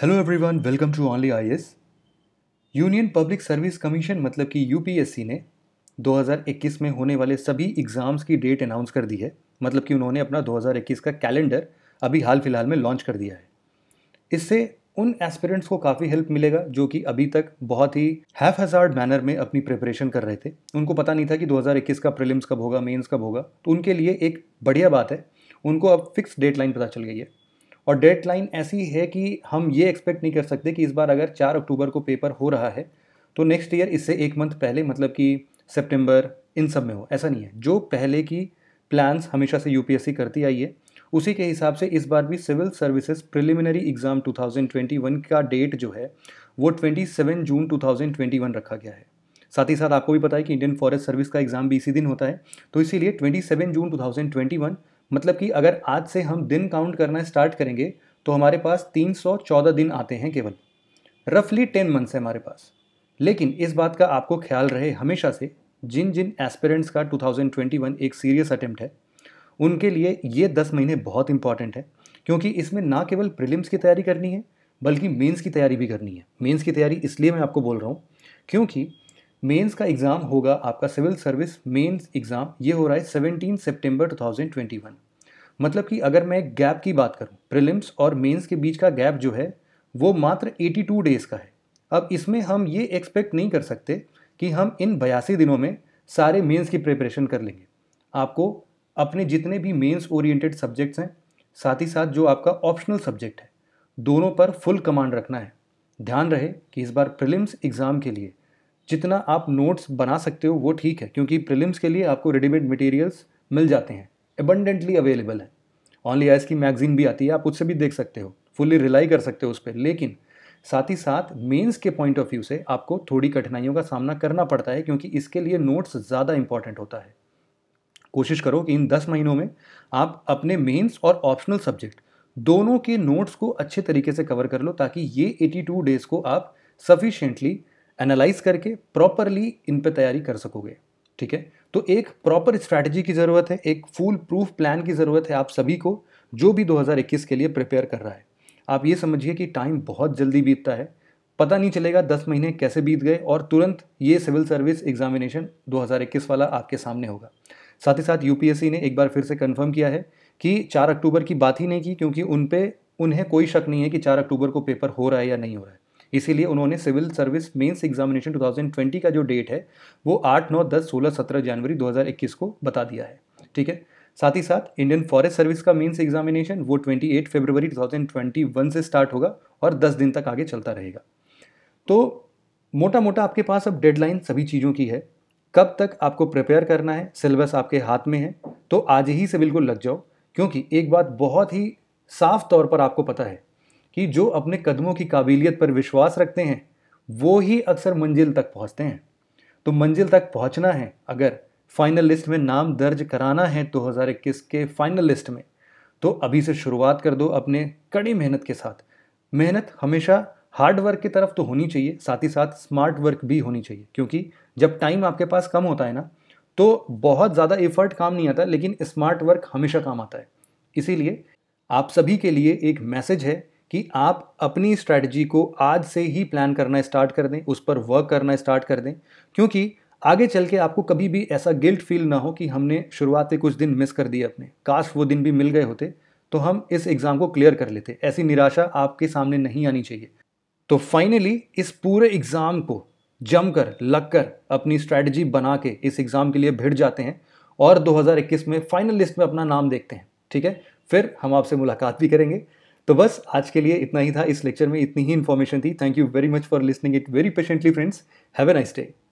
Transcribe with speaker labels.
Speaker 1: hello everyone welcome to only I Union Public Service Commission मतलब कि UPSC ने 2021 में होने वाले सभी एग्ज़ाम्स की डेट अनाउंस कर दी है मतलब कि उन्होंने अपना 2021 का कैलेंडर अभी हाल फिलहाल में लॉन्च कर दिया है इससे उन एस्पिरेंट्स को काफ़ी हेल्प मिलेगा जो कि अभी तक बहुत ही हैफ हजार्ड मैनर में अपनी प्रिपरेशन कर रहे थे उनको पता नहीं था कि 2021 का प्रिलिम्स कब होगा मेंस कब होगा तो उनके लिए एक बढ़िया बात है उनको अब फिक्स डेट पता चल गई है और डेड लाइन ऐसी है कि हम ये एक्सपेक्ट नहीं कर सकते कि इस बार अगर चार अक्टूबर को पेपर हो रहा है तो नेक्स्ट ईयर इससे एक मंथ पहले मतलब कि सेप्टेम्बर इन सब में हो ऐसा नहीं है जो पहले की प्लान्स हमेशा से यूपीएससी करती आई है उसी के हिसाब से इस बार भी सिविल सर्विसेज प्रिलिमिनरी एग्ज़ाम 2021 का डेट जो है वो 27 जून 2021 रखा गया है साथ ही साथ आपको भी पता है कि इंडियन फॉरेस्ट सर्विस का एग्ज़ाम भी इसी दिन होता है तो इसीलिए 27 जून 2021 मतलब कि अगर आज से हम दिन काउंट करना स्टार्ट करेंगे तो हमारे पास 314 दिन आते हैं केवल रफली टेन मंथ्स है हमारे पास लेकिन इस बात का आपको ख्याल रहे हमेशा से जिन जिन एस्पेरेंट्स का 2021 एक सीरियस अटेम्प्ट है उनके लिए ये दस महीने बहुत इंपॉर्टेंट है क्योंकि इसमें ना केवल प्रिलिम्स की तैयारी करनी है बल्कि मेंस की तैयारी भी करनी है मेंस की तैयारी इसलिए मैं आपको बोल रहा हूँ क्योंकि मेंस का एग्ज़ाम होगा आपका सिविल सर्विस मेंस एग्ज़ाम ये हो रहा है सेवनटीन सितंबर वन मतलब कि अगर मैं गैप की बात करूँ प्रिलिम्स और मेंस के बीच का गैप जो है वो मात्र 82 डेज़ का है अब इसमें हम ये एक्सपेक्ट नहीं कर सकते कि हम इन बयासी दिनों में सारे मेंस की प्रिपरेशन कर लेंगे आपको अपने जितने भी मेंस ओरिएंटेड सब्जेक्ट्स हैं साथ ही साथ जो आपका ऑप्शनल सब्जेक्ट है दोनों पर फुल कमांड रखना है ध्यान रहे कि इस बार प्रिलिम्स एग्ज़ाम के लिए जितना आप नोट्स बना सकते हो वो ठीक है क्योंकि प्रिलिम्स के लिए आपको रेडीमेड मटेरियल्स मिल जाते हैं एबंडेंटली अवेलेबल है ऑनली एज की मैगजीन भी आती है आप उससे भी देख सकते हो फुल्ली रिलाई कर सकते हो उस पर लेकिन साथ ही साथ मेंस के पॉइंट ऑफ व्यू से आपको थोड़ी कठिनाइयों का सामना करना पड़ता है क्योंकि इसके लिए नोट्स ज़्यादा इंपॉर्टेंट होता है कोशिश करो कि इन दस महीनों में आप अपने मेंस और ऑप्शनल सब्जेक्ट दोनों के नोट्स को अच्छे तरीके से कवर कर लो ताकि ये 82 डेज़ को आप सफिशेंटली एनालाइज करके प्रॉपरली इन पर तैयारी कर सकोगे ठीक है तो एक प्रॉपर स्ट्रैटेजी की ज़रूरत है एक फुल प्रूफ प्लान की ज़रूरत है आप सभी को जो भी 2021 के लिए प्रिपेयर कर रहा है आप ये समझिए कि टाइम बहुत जल्दी बीतता है पता नहीं चलेगा दस महीने कैसे बीत गए और तुरंत ये सिविल सर्विस एग्जामिनेशन 2021 वाला आपके सामने होगा साथ ही साथ यूपीएससी ने एक बार फिर से कंफर्म किया है कि चार अक्टूबर की बात ही नहीं की क्योंकि उन पर उन्हें कोई शक नहीं है कि चार अक्टूबर को पेपर हो रहा है या नहीं हो रहा है इसीलिए उन्होंने सिविल सर्विस मेंस एग्जामिनेशन 2020 का जो डेट है वो आठ नौ दस सोलह सत्रह जनवरी 2021 को बता दिया है ठीक है साथ ही साथ इंडियन फॉरेस्ट सर्विस का मेंस एग्जामिनेशन वो 28 फरवरी 2021 से स्टार्ट होगा और 10 दिन तक आगे चलता रहेगा तो मोटा मोटा आपके पास अब डेडलाइन सभी चीज़ों की है कब तक आपको प्रिपेयर करना है सिलेबस आपके हाथ में है तो आज ही से बिल्कुल लग जाओ क्योंकि एक बात बहुत ही साफ तौर पर आपको पता है कि जो अपने कदमों की काबिलियत पर विश्वास रखते हैं वो ही अक्सर मंजिल तक पहुंचते हैं तो मंजिल तक पहुंचना है अगर फाइनल लिस्ट में नाम दर्ज कराना है 2021 के फाइनल लिस्ट में तो अभी से शुरुआत कर दो अपने कड़ी मेहनत के साथ मेहनत हमेशा हार्ड वर्क की तरफ तो होनी चाहिए साथ ही साथ स्मार्ट वर्क भी होनी चाहिए क्योंकि जब टाइम आपके पास कम होता है ना तो बहुत ज़्यादा एफर्ट काम नहीं आता लेकिन स्मार्ट वर्क हमेशा काम आता है इसीलिए आप सभी के लिए एक मैसेज है कि आप अपनी स्ट्रैटेजी को आज से ही प्लान करना स्टार्ट कर दें उस पर वर्क करना स्टार्ट कर दें क्योंकि आगे चल के आपको कभी भी ऐसा गिल्ट फील ना हो कि हमने शुरुआत में कुछ दिन मिस कर दिए अपने काश वो दिन भी मिल गए होते तो हम इस एग्ज़ाम को क्लियर कर लेते ऐसी निराशा आपके सामने नहीं आनी चाहिए तो फाइनली इस पूरे एग्ज़ाम को जमकर लगकर अपनी स्ट्रैटेजी बना के इस एग्ज़ाम के लिए भिड़ जाते हैं और 2021 में फाइनल लिस्ट में अपना नाम देखते हैं ठीक है फिर हम आपसे मुलाकात भी करेंगे तो बस आज के लिए इतना ही था इस लेक्चर में इतनी ही इन्फॉर्मेशन थी thank you very much for listening it very patiently friends have a nice day